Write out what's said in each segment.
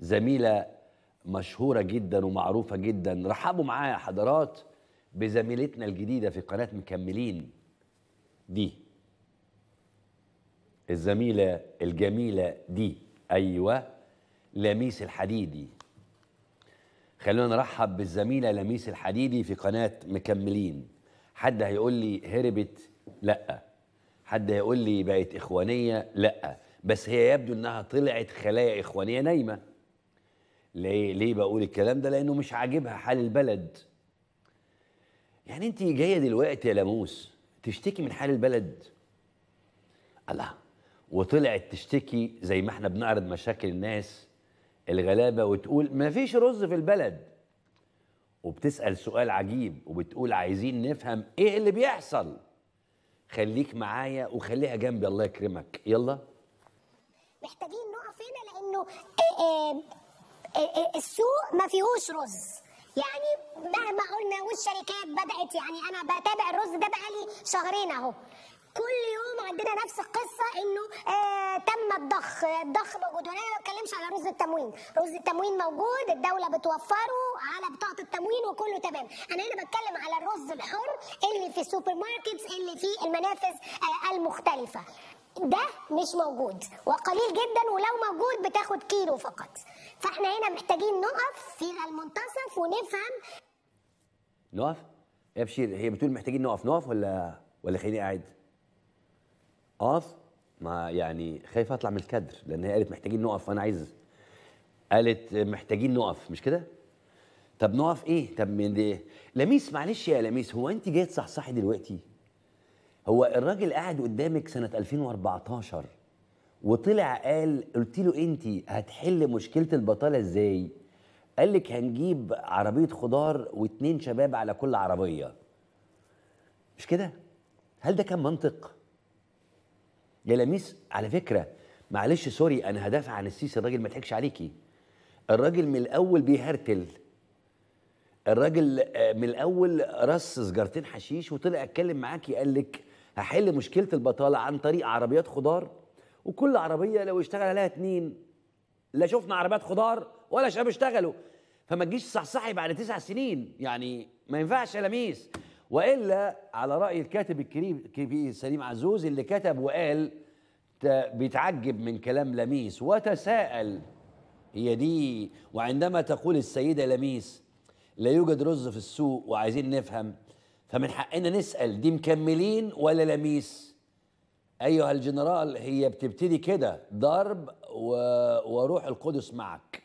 زميله مشهوره جدا ومعروفه جدا رحبوا معايا حضرات بزميلتنا الجديده في قناه مكملين دي الزميله الجميله دي ايوه لميس الحديدي خلونا نرحب بالزميله لميس الحديدي في قناه مكملين حد هيقول لي هربت لا حد هيقول لي بقت اخوانيه لا بس هي يبدو انها طلعت خلايا اخوانيه نايمه ليه ليه بقول الكلام ده لانه مش عاجبها حال البلد يعني انت جايه دلوقتي يا لاموس تشتكي من حال البلد الله وطلعت تشتكي زي ما احنا بنعرض مشاكل الناس الغلابه وتقول ما فيش رز في البلد وبتسال سؤال عجيب وبتقول عايزين نفهم ايه اللي بيحصل خليك معايا وخليها جنبي الله يكرمك يلا محتاجين نقف هنا لانه السوق ما فيهوش رز يعني مهما قلنا والشركات بدات يعني انا بتابع الرز ده بقالي شهرين اهو كل يوم عندنا نفس القصه انه آه تم الضخ الضخ موجود وانا ما بتكلمش على رز التموين رز التموين موجود الدوله بتوفره على بطاقه التموين وكله تمام انا هنا بتكلم على الرز الحر اللي في السوبر ماركتس اللي في المنافذ آه المختلفه ده مش موجود وقليل جدا ولو موجود بتاخد كيلو فقط فاحنا هنا محتاجين نقف في المنتصف ونفهم نقف يا بشير هي بتقول محتاجين نقف نقف ولا ولا خليني قاعد اقف ما يعني خايف اطلع من الكادر لان هي قالت محتاجين نقف وانا عايز قالت محتاجين نقف مش كده طب نقف ايه طب من دي لميس معلش يا لميس هو انت جايه تصحصحي دلوقتي هو الراجل قاعد قدامك سنه 2014 وطلع قال قلت له انت هتحل مشكله البطاله ازاي قال لك هنجيب عربيه خضار واتنين شباب على كل عربيه مش كده هل ده كان منطق يا لميس على فكره معلش سوري انا هدافع عن السيسي الراجل ما تحكش عليكي الراجل من الاول بيهرتل الراجل آه، من الاول رص سجارتين حشيش وطلع اتكلم معاكي قال لك هحل مشكله البطاله عن طريق عربيات خضار وكل عربيه لو اشتغل عليها اتنين لا شفنا عربيات خضار ولا شباب اشتغلوا فما تجيش صحصحي بعد تسع سنين يعني ما ينفعش يا لميس والا على راي الكاتب الكريم سليم عزوز اللي كتب وقال بيتعجب من كلام لميس وتساءل هي دي وعندما تقول السيده لميس لا يوجد رز في السوق وعايزين نفهم فمن حقنا نسأل دي مكملين ولا لميس أيها الجنرال هي بتبتدي كده ضرب و... وروح القدس معك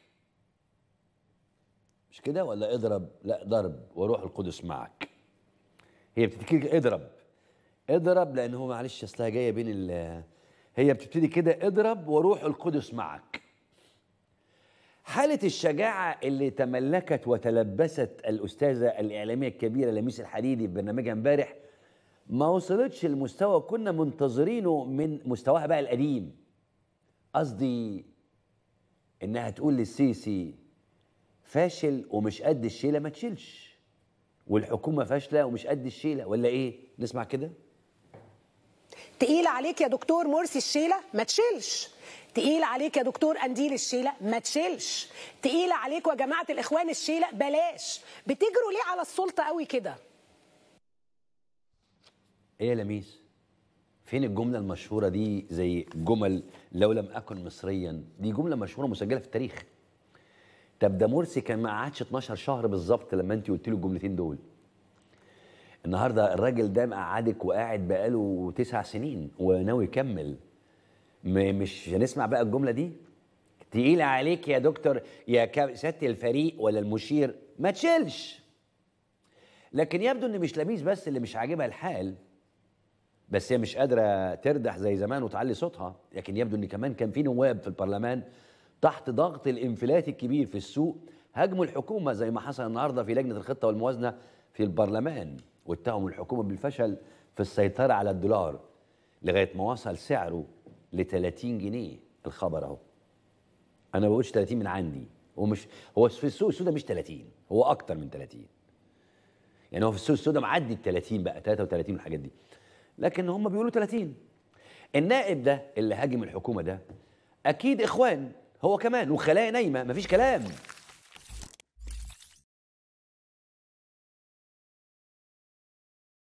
مش كده ولا اضرب لا ضرب وروح القدس معك هي بتبتدي كده اضرب اضرب لأن هو معلش أصلها جاية بين ال... هي بتبتدي كده اضرب وروح القدس معك حالة الشجاعة اللي تملكت وتلبست الأستاذة الإعلامية الكبيرة لميس الحديدي في برنامجها امبارح ما وصلتش لمستوى كنا منتظرينه من مستواها بقى القديم قصدي إنها تقول للسيسي فاشل ومش قد الشيلة ما تشيلش والحكومة فاشلة ومش قد الشيلة ولا إيه؟ نسمع كده تقيل عليك يا دكتور مرسي الشيله ما تشيلش تقيل عليك يا دكتور قنديل الشيله ما تشيلش تقيل عليك يا جماعه الاخوان الشيله بلاش بتجروا ليه على السلطه قوي كده ايه يا لميس فين الجمله المشهوره دي زي جمل لو لم اكن مصريا دي جمله مشهوره مسجله في التاريخ طب ده مرسي كان ما قعدش 12 شهر بالظبط لما انت قلت له الجملتين دول النهارده الراجل ده مقعدك وقاعد بقاله تسع سنين وناوي يكمل مش هنسمع بقى الجمله دي تقيل عليك يا دكتور يا سيادة الفريق ولا المشير ما تشيلش لكن يبدو ان مش لميس بس اللي مش عاجبها الحال بس هي مش قادرة تردح زي زمان وتعلي صوتها لكن يبدو ان كمان كان في نواب في البرلمان تحت ضغط الانفلات الكبير في السوق هاجموا الحكومة زي ما حصل النهاردة في لجنة الخطة والموازنة في البرلمان واتهموا الحكومه بالفشل في السيطره على الدولار لغايه ما وصل سعره ل 30 جنيه الخبر اهو انا ما بقولش 30 من عندي هو مش هو في السوق السوداء مش 30 هو اكتر من 30 يعني هو في السوق السوداء معدي ال 30 بقى 33 والحاجات دي لكن هم بيقولوا 30 النائب ده اللي هاجم الحكومه ده اكيد اخوان هو كمان وخلايا نايمه مفيش كلام